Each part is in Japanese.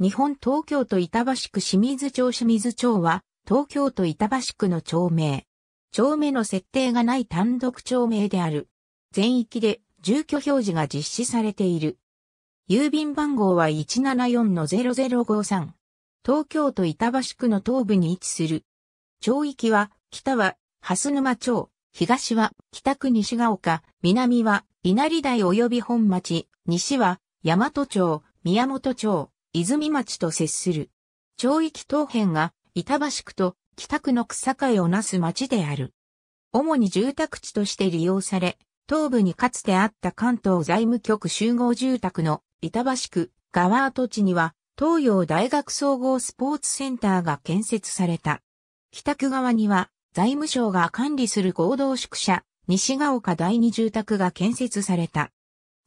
日本東京都板橋区清水町清水町は、東京都板橋区の町名。町名の設定がない単独町名である。全域で住居表示が実施されている。郵便番号は174-0053。東京都板橋区の東部に位置する。町域は、北は、蓮沼町、東は、北区西ヶ丘、南は、稲荷台及び本町、西は、大和町、宮本町、泉町と接する。町域東辺が、板橋区と北区の草会をなす町である。主に住宅地として利用され、東部にかつてあった関東財務局集合住宅の板橋区側跡地には東洋大学総合スポーツセンターが建設された。北区側には財務省が管理する合同宿舎西ヶ丘第二住宅が建設された。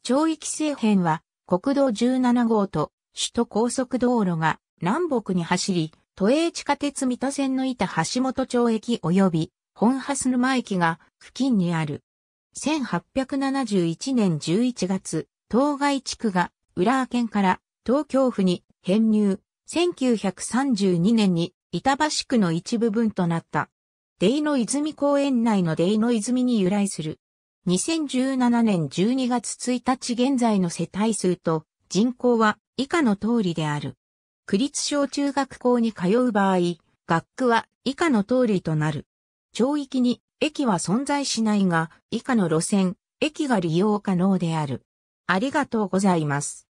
町域西辺は国道17号と首都高速道路が南北に走り、都営地下鉄三田線の板橋本町駅及び本蓮沼駅が付近にある。1871年11月、当該地区が浦和県から東京府に編入。1932年に板橋区の一部分となった。デイの泉公園内のデイの泉に由来する。2017年12月1日現在の世帯数と人口は以下の通りである。区立小中学校に通う場合、学区は以下の通りとなる。町域に駅は存在しないが、以下の路線、駅が利用可能である。ありがとうございます。